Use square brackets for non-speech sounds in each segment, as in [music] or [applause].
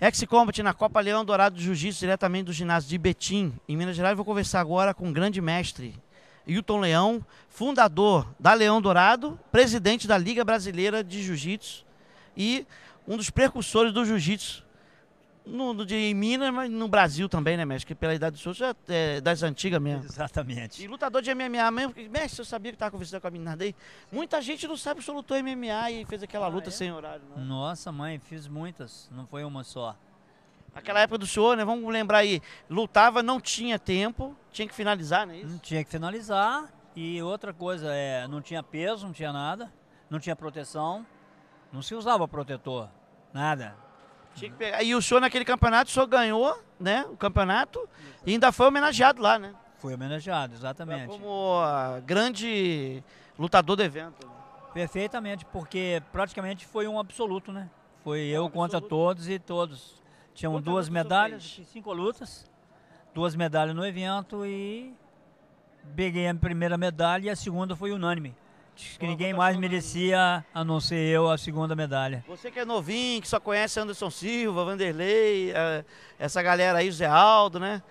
X-Combat na Copa Leão Dourado de Jiu-Jitsu, diretamente do ginásio de Betim, em Minas Gerais. Vou conversar agora com o grande mestre Hilton Leão, fundador da Leão Dourado, presidente da Liga Brasileira de Jiu-Jitsu e um dos precursores do Jiu-Jitsu no, no, em Minas, mas no Brasil também, né, mestre? Que pela idade do senhor já é das antigas mesmo. Exatamente. E lutador de MMA mesmo, porque, mestre, eu sabia que estava conversando com a menina daí. Muita gente não sabe que o senhor lutou MMA e fez aquela ah, luta é? sem horário. Né? Nossa, mãe, fiz muitas, não foi uma só. Aquela época do senhor, né? Vamos lembrar aí, lutava, não tinha tempo, tinha que finalizar, não é isso? Não tinha que finalizar. E outra coisa, é, não tinha peso, não tinha nada, não tinha proteção, não se usava protetor, nada. Tinha que pegar. E o senhor naquele campeonato só ganhou, né? O campeonato e ainda foi homenageado lá, né? Foi homenageado, exatamente. Foi como ah, grande lutador do evento. Né? Perfeitamente, porque praticamente foi um absoluto, né? Foi um eu absoluto. contra todos e todos. Tinham duas medalhas, cinco lutas, duas medalhas no evento e peguei a primeira medalha e a segunda foi unânime que ninguém mais né? merecia, a não ser eu, a segunda medalha. Você que é novinho, que só conhece Anderson Silva, Vanderlei, eh, essa galera aí, Zé Aldo, né?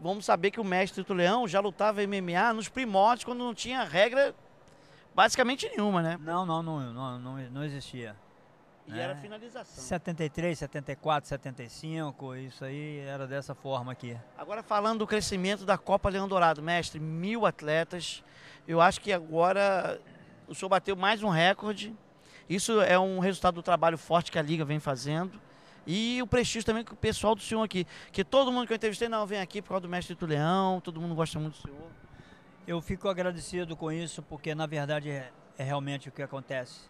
Vamos saber que o mestre Tito Leão já lutava MMA nos primórdios, quando não tinha regra basicamente nenhuma, né? não, não, não, não, não existia. E era é. finalização. 73, 74, 75, isso aí era dessa forma aqui. Agora falando do crescimento da Copa Leão Dourado, mestre, mil atletas. Eu acho que agora o senhor bateu mais um recorde. Isso é um resultado do trabalho forte que a Liga vem fazendo. E o prestígio também que o pessoal do senhor aqui. Que todo mundo que eu entrevistei, não, vem aqui por causa do mestre do Leão, todo mundo gosta muito do senhor. Eu fico agradecido com isso, porque na verdade é, é realmente o que acontece.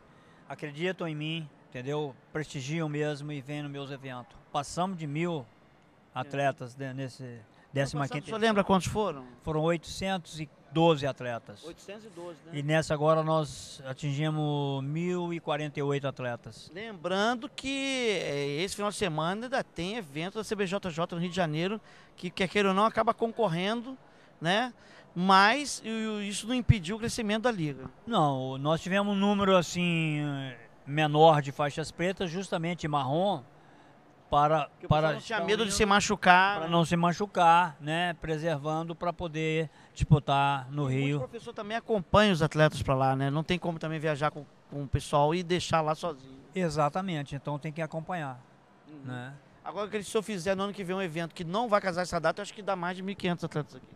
Acreditam em mim, entendeu? Prestigiam mesmo e vêm nos meus eventos. Passamos de mil é. atletas é. nesse 15 quinta. Você lembra quantos foram? Foram 812 atletas. 812, né? E nessa agora nós atingimos 1.048 atletas. Lembrando que é, esse final de semana ainda tem evento da CBJJ no Rio de Janeiro, que quer queira ou não acaba concorrendo, né? Mas isso não impediu o crescimento da liga. Não, nós tivemos um número assim menor de faixas pretas, justamente marrom, para Porque para não tinha medo de se machucar, para né? não se machucar, né, preservando para poder disputar no e Rio. O professor também acompanha os atletas para lá, né? Não tem como também viajar com, com o pessoal e deixar lá sozinho. Exatamente, então tem que acompanhar, uhum. né? Agora que se só fizer no ano que vem um evento que não vai casar essa data, eu acho que dá mais de 1500 atletas aqui.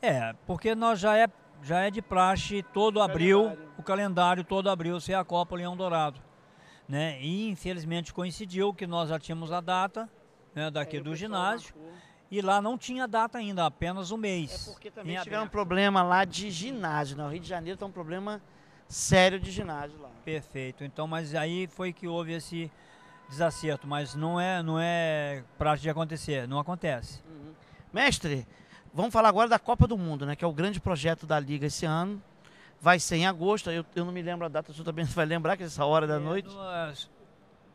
É, porque nós já é já é de praxe todo o abril, calendário. o calendário todo abril ser a Copa Leão Dourado né? E infelizmente coincidiu que nós já tínhamos a data né, daqui é, do ginásio. Marcou. Né? E lá não tinha data ainda, apenas um mês. É porque também tiveram um problema lá de ginásio, no né? Rio de Janeiro tem um problema sério de ginásio lá. Perfeito. Então, mas aí foi que houve esse desacerto, mas não é, não é prazo de acontecer, não acontece. Uhum. Mestre, vamos falar agora da Copa do Mundo, né? Que é o grande projeto da Liga esse ano vai ser em agosto, eu, eu não me lembro a data, você também [laughs] vai lembrar que é essa hora da é noite? Duas,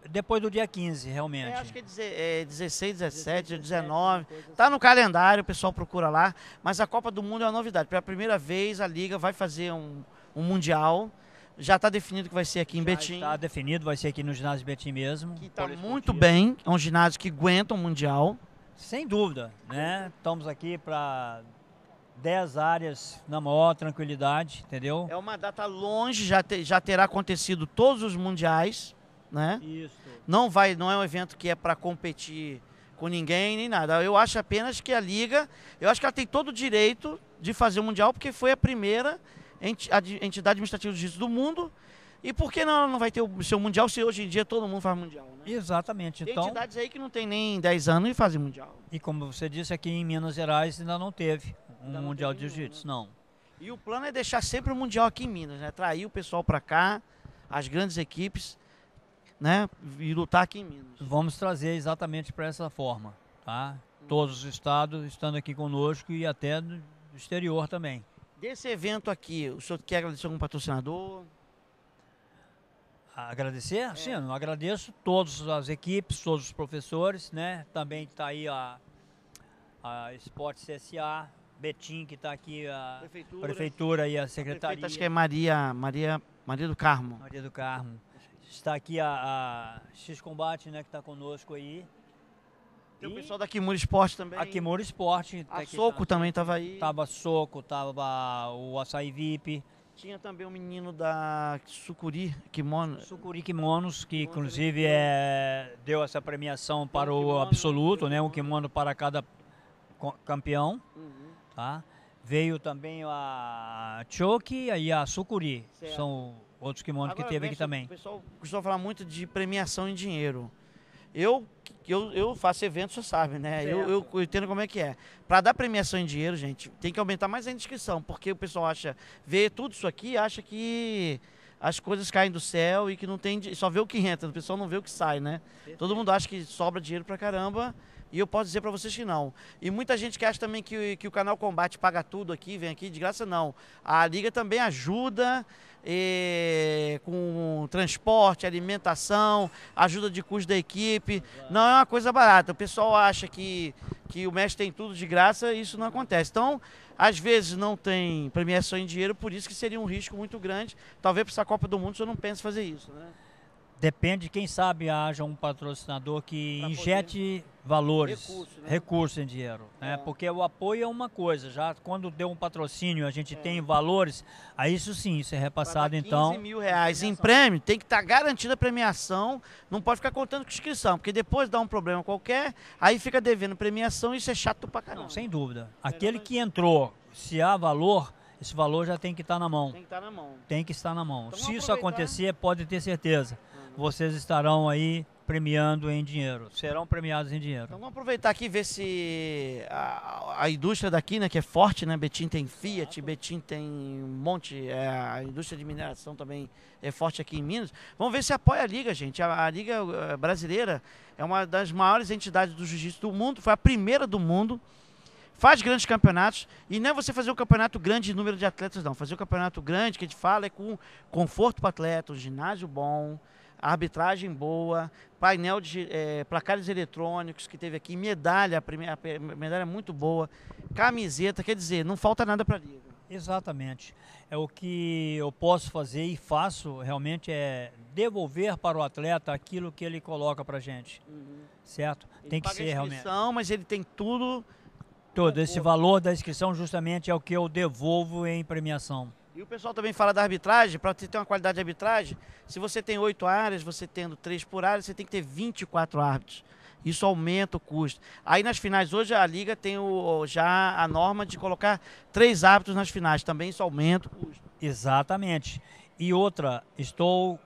depois do dia 15, realmente. É, acho que é, é 16, 17, 19. Tá no calendário, o pessoal procura lá. Mas a Copa do Mundo é uma novidade. Pela primeira vez, a Liga vai fazer um, um Mundial. Já está definido que vai ser aqui em Já Betim. Está definido, vai ser aqui no ginásio de Betim mesmo. Que está muito bem, é um ginásio que aguenta o um Mundial. Sem dúvida, né? Estamos aqui para 10 áreas na maior tranquilidade, entendeu? É uma data longe, já, te, já terá acontecido todos os mundiais, né? Isso. Não vai, não é um evento que é para competir com ninguém nem nada. Eu acho apenas que a liga, eu acho que ela tem todo o direito de fazer o mundial porque foi a primeira entidade administrativa de do mundo. E por que não, ela não vai ter o seu mundial se hoje em dia todo mundo faz mundial? Né? Exatamente. Tem então, entidades aí que não tem nem 10 anos e fazem mundial. E como você disse, aqui em Minas Gerais ainda não teve um Mundial de Jiu-Jitsu, né? não. E o plano é deixar sempre o Mundial aqui em Minas, né? Trair o pessoal para cá, as grandes equipes, né? E lutar aqui em Minas. Vamos trazer exatamente para essa forma, tá? Hum. Todos os estados estando aqui conosco e até do exterior também. Desse evento aqui, o senhor quer agradecer algum patrocinador? Agradecer? É. Sim, eu agradeço todas as equipes, todos os professores, né? Também está aí a, a Esporte CSA, Betim, que está aqui, a prefeitura, prefeitura e a secretaria. A acho que é Maria, Maria, Maria do Carmo. Maria do Carmo. Está aqui a, a X Combate, né, que está conosco aí. Tem o pessoal da Kimura Esporte também. A Kimura Esporte. Tá a Soco tá, também estava aí. Tava Soco, tava o Açaí VIP. Tinha também um menino da Sucuri Kimonos. Sucuri Kimonos, que Kimono inclusive é, deu essa premiação para o kimono, absoluto, um né? Um kimono para cada campeão. Uhum. Tá? Veio também a Choki e a Sucuri. Certo. São outros kimonos Agora, que teve aqui também. O pessoal costuma falar muito de premiação em dinheiro. Eu, eu, eu faço eventos, você sabe, né? Eu, eu, eu, entendo como é que é. Para dar premiação em dinheiro, gente, tem que aumentar mais a inscrição, porque o pessoal acha, vê tudo isso aqui, acha que as coisas caem do céu e que não tem. Só vê o que entra, o pessoal não vê o que sai, né? Todo mundo acha que sobra dinheiro pra caramba, e eu posso dizer para vocês que não. E muita gente que acha também que, que o canal Combate paga tudo aqui, vem aqui de graça, não. A Liga também ajuda eh, com transporte, alimentação, ajuda de custo da equipe. Não é uma coisa barata. O pessoal acha que, que o mestre tem tudo de graça e isso não acontece. Então, às vezes não tem premiação em dinheiro, por isso que seria um risco muito grande. Talvez para essa Copa do Mundo você não pense fazer isso, né? Depende, quem sabe haja um patrocinador que pra injete valores, recursos né? recurso em dinheiro. Né? É. Né? Porque o apoio é uma coisa, já quando deu um patrocínio, a gente é. tem valores, aí isso sim, isso é repassado 15 então. 15 mil reais em prêmio, tem que estar tá garantida a premiação, não pode ficar contando com inscrição, porque depois dá um problema qualquer, aí fica devendo premiação e isso é chato pra caramba. Não, sem dúvida. É Aquele que entrou, se há valor, esse valor já tem que estar tá na mão. Tem que estar tá na mão. Tem que estar na mão. Então, se isso acontecer, pode ter certeza vocês estarão aí premiando em dinheiro, serão premiados em dinheiro. Então vamos aproveitar aqui e ver se a, a, indústria daqui, né, que é forte, né, Betim tem Fiat, Betim tem um monte, é, a indústria de mineração também é forte aqui em Minas. Vamos ver se apoia a Liga, gente. A, a Liga eh, Brasileira é uma das maiores entidades do jiu-jitsu do mundo, foi a primeira do mundo, faz grandes campeonatos, e não é você fazer um campeonato grande de número de atletas, não. Fazer um campeonato grande, que a gente fala, é com conforto para o atleta, um ginásio bom, arbitragem boa, painel de é, placares eletrônicos que teve aqui, medalha, a primeira, a medalha muito boa, camiseta, quer dizer, não falta nada para a liga. Exatamente. É o que eu posso fazer e faço realmente é devolver para o atleta aquilo que ele coloca para gente, uhum. certo? Ele tem que ser realmente. Mas ele tem tudo. Todo esse valor da inscrição justamente é o que eu devolvo em premiação. E o pessoal também fala da arbitragem, para você ter uma qualidade de arbitragem, se você tem oito áreas, você tendo três por área, você tem que ter 24 árbitros. Isso aumenta o custo. Aí nas finais, hoje a Liga tem o, já a norma de colocar três árbitros nas finais. Também isso aumenta o custo. Exatamente. E outra, estou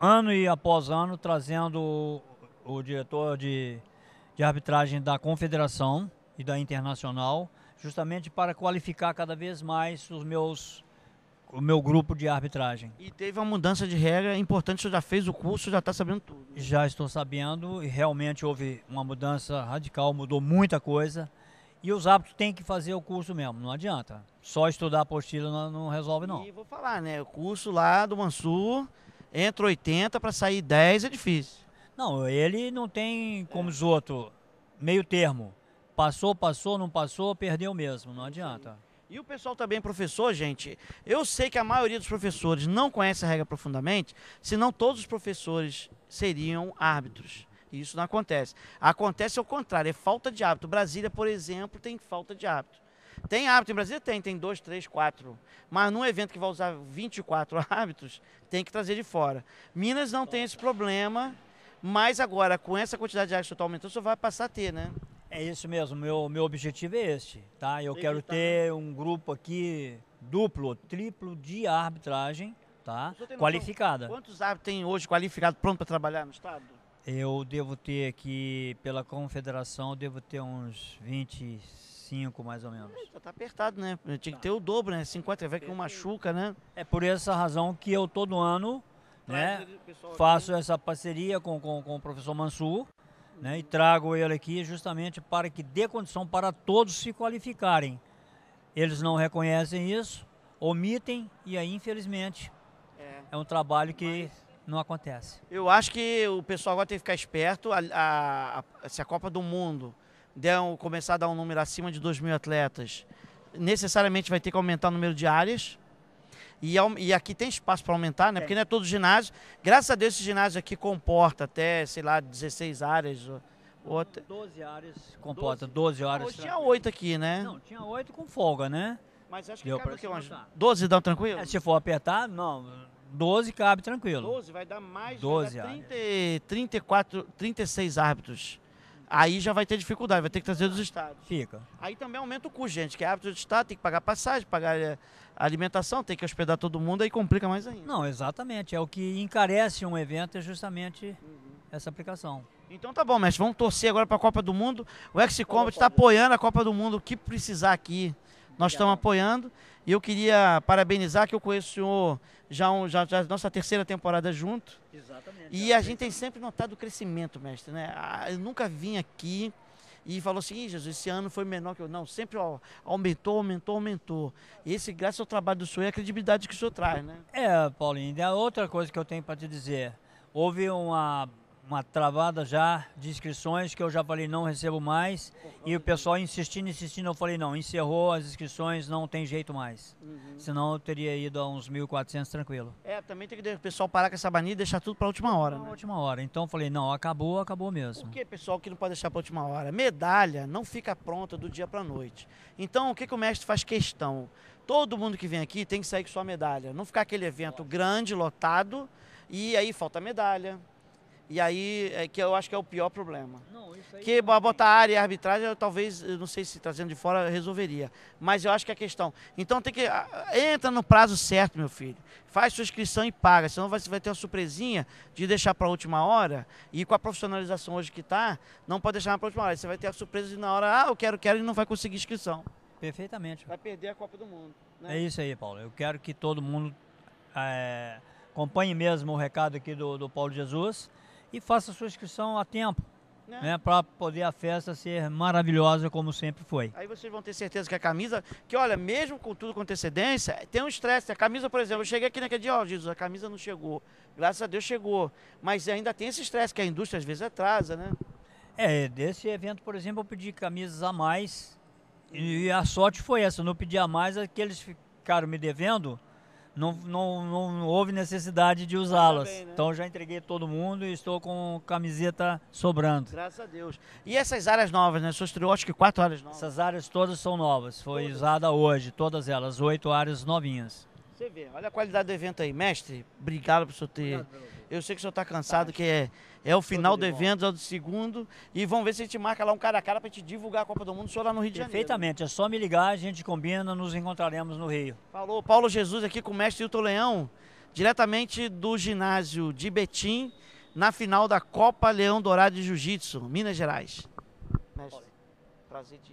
ano e após ano trazendo o, o diretor de, de arbitragem da Confederação e da Internacional, justamente para qualificar cada vez mais os meus o meu grupo de arbitragem. E teve uma mudança de regra importante, você já fez o curso, já está sabendo tudo. Já estou sabendo e realmente houve uma mudança radical, mudou muita coisa. E os árbitros têm que fazer o curso mesmo, não adianta. Só estudar apostila não, não resolve não. E vou falar, né, o curso lá do Mansur, entra 80 para sair 10 é difícil. Não, ele não tem como é. os outros, meio termo. Passou, passou, não passou, perdeu mesmo, não adianta. E o pessoal também, professor, gente, eu sei que a maioria dos professores não conhece a regra profundamente, senão todos os professores seriam árbitros. Isso não acontece. Acontece ao contrário, é falta de hábito. Brasília, por exemplo, tem falta de hábito. Tem árbitro em Brasília? Tem, tem dois, três, quatro. Mas num evento que vai usar 24 [laughs] árbitros, tem que trazer de fora. Minas não tem esse problema, mas agora, com essa quantidade de árbitros que está aumentando, só vai passar a ter, né? É isso mesmo, meu, meu objetivo é este, tá? Eu quero ter né? um grupo aqui duplo, triplo de arbitragem, tá? Qualificada. Quantos árbitros tem hoje qualificado pronto para trabalhar no estado? Eu devo ter aqui, pela confederação, devo ter uns 25 mais ou menos. Eita, tá apertado, né? Tinha que tá. ter o dobro, né? 50, vai que um machuca, né? É por essa razão que eu todo ano né? Faço essa parceria com, com, com o professor Mansur, né, e trago ele aqui justamente para que dê condição para todos se qualificarem. Eles não reconhecem isso, omitem e aí, infelizmente, é, é um trabalho que Mas... não acontece. Eu acho que o pessoal agora tem que ficar esperto. A, a, a, se a Copa do Mundo der um, começar a dar um número acima de 2 mil atletas, necessariamente vai ter que aumentar o número de áreas e, e aqui tem espaço para aumentar, né? Porque não é todo ginásio. Graças a Deus esse ginásio aqui comporta até, sei lá, 16 áreas. Outra. 12 áreas. Comporta 12, 12 horas. Hoje tinha 8 aqui, né? Não, tinha 8 com folga, né? Mas acho que Deu cabe o que, umas 12 dá tranquilo? É, se for apertar, não, 12 cabe tranquilo. 12 vai dar mais 12 vai dar 30, 34, 36 árbitros aí já vai ter dificuldade, vai ter que trazer dos estados. Fica. Aí também aumenta o custo, gente, que é hábito do estado, tem que pagar passagem, pagar eh, alimentação, tem que hospedar todo mundo, aí complica mais ainda. Não, exatamente. É o que encarece um evento, é justamente uhum. essa aplicação. Então tá bom, mestre, vamos torcer agora para a Copa do Mundo. O x combat está apoiando a Copa do Mundo, o que precisar aqui, nós estamos apoiando. E eu queria parabenizar que eu conheço o senhor já, um, já, já nossa terceira temporada junto. Exatamente. E a gente tem sempre notado o crescimento, mestre, né? Eu nunca vim aqui e falou assim, Jesus, esse ano foi menor que eu. Não, sempre ó, aumentou, aumentou, aumentou. E esse, graças ao trabalho do senhor e a credibilidade que o senhor traz, né? É, Paulinho, outra coisa que eu tenho para te dizer. Houve uma uma travada já de inscrições que eu já falei não recebo mais e o pessoal insistindo, insistindo, eu falei não, encerrou as inscrições, não tem jeito mais. Uhum. Senão eu teria ido a uns 1.400 tranquilo. É, também tem que o pessoal parar com essa mania e deixar tudo para a última hora, né? última hora. Então eu falei não, acabou, acabou mesmo. Por que pessoal que não pode deixar para a última hora? Medalha não fica pronta do dia para a noite. Então o que, que o mestre faz questão? Todo mundo que vem aqui tem que sair com sua medalha. Não ficar aquele evento grande, lotado, e aí falta medalha, e aí, é, que eu acho que é o pior problema. Não, isso aí que não botar área e arbitragem, eu talvez, eu não sei se trazendo de fora, resolveria. Mas eu acho que é a questão. Então tem que. Entra no prazo certo, meu filho. Faz sua inscrição e paga. Senão você vai ter uma surpresinha de deixar para a última hora. E com a profissionalização hoje que está, não pode deixar para a última hora. Você vai ter a surpresa de na hora, ah, eu quero, quero, e não vai conseguir inscrição. Perfeitamente. Vai perder a Copa do Mundo. Né? É isso aí, Paulo. Eu quero que todo mundo é, acompanhe mesmo o recado aqui do, do Paulo Jesus e faça sua inscrição a tempo. Né? né para poder a festa ser maravilhosa como sempre foi. Aí vocês vão ter certeza que a camisa, que olha, mesmo com tudo com antecedência, tem um estresse. A camisa, por exemplo, eu cheguei aqui naquele dia, ó, oh, Jesus, a camisa não chegou. Graças a Deus chegou. Mas ainda tem esse estresse que a indústria às vezes atrasa, né? É, desse evento, por exemplo, eu pedi camisas a mais. E uhum. a sorte foi essa, eu não pedi a mais, aqueles ficaram me devendo não, não, não houve necessidade de tá usá-las. Né? Então já entreguei todo mundo e estou com camiseta sobrando. Graças a Deus. E essas áreas novas, né? suas estreou acho que quatro áreas novas. Essas áreas todas são novas. Foi todas. usada hoje, todas elas, oito áreas novinhas. Você vê, olha a qualidade do evento aí. Mestre, obrigado por o senhor ter. Eu sei que o senhor está cansado, tá, que é é o final do evento, é o segundo. E vamos ver se a gente marca lá um cara a cara para te divulgar a Copa do Mundo, só lá no Rio de Janeiro. Perfeitamente, é só me ligar, a gente combina, nos encontraremos no Rio. Falou, Paulo Jesus aqui com o mestre Hilton Leão, diretamente do ginásio de Betim, na final da Copa Leão Dourado de Jiu-Jitsu, Minas Gerais. Mestre, prazer de.